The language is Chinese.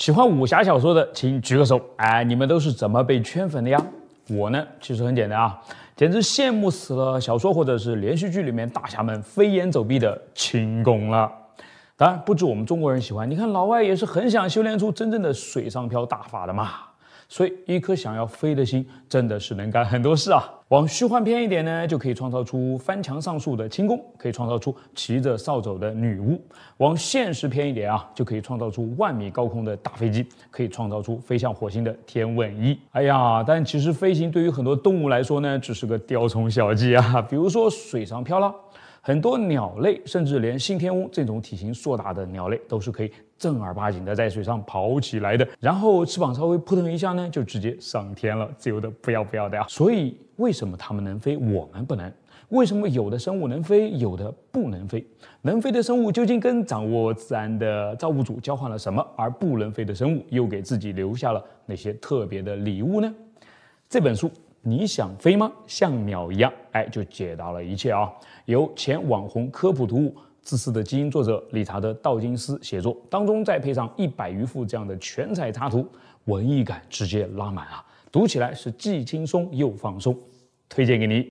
喜欢武侠小说的，请举个手。哎，你们都是怎么被圈粉的呀？我呢，其实很简单啊，简直羡慕死了小说或者是连续剧里面大侠们飞檐走壁的轻功了。当然，不止我们中国人喜欢，你看老外也是很想修炼出真正的水上漂大法的嘛。所以，一颗想要飞的心，真的是能干很多事啊！往虚幻偏一点呢，就可以创造出翻墙上树的轻功，可以创造出骑着扫帚的女巫；往现实偏一点啊，就可以创造出万米高空的大飞机，可以创造出飞向火星的天问一。哎呀，但其实飞行对于很多动物来说呢，只是个雕虫小技啊。比如说，水上漂了。很多鸟类，甚至连信天翁这种体型硕大的鸟类，都是可以正儿八经的在水上跑起来的。然后翅膀稍微扑腾一下呢，就直接上天了，自由的不要不要的呀。所以，为什么它们能飞，我们不能？为什么有的生物能飞，有的不能飞？能飞的生物究竟跟掌握自然的造物主交换了什么？而不能飞的生物又给自己留下了哪些特别的礼物呢？这本书。你想飞吗？像鸟一样，哎，就解答了一切啊！由前网红科普读物《自私的基因》作者理查德·道金斯写作，当中再配上一百余幅这样的全彩插图，文艺感直接拉满啊！读起来是既轻松又放松，推荐给你。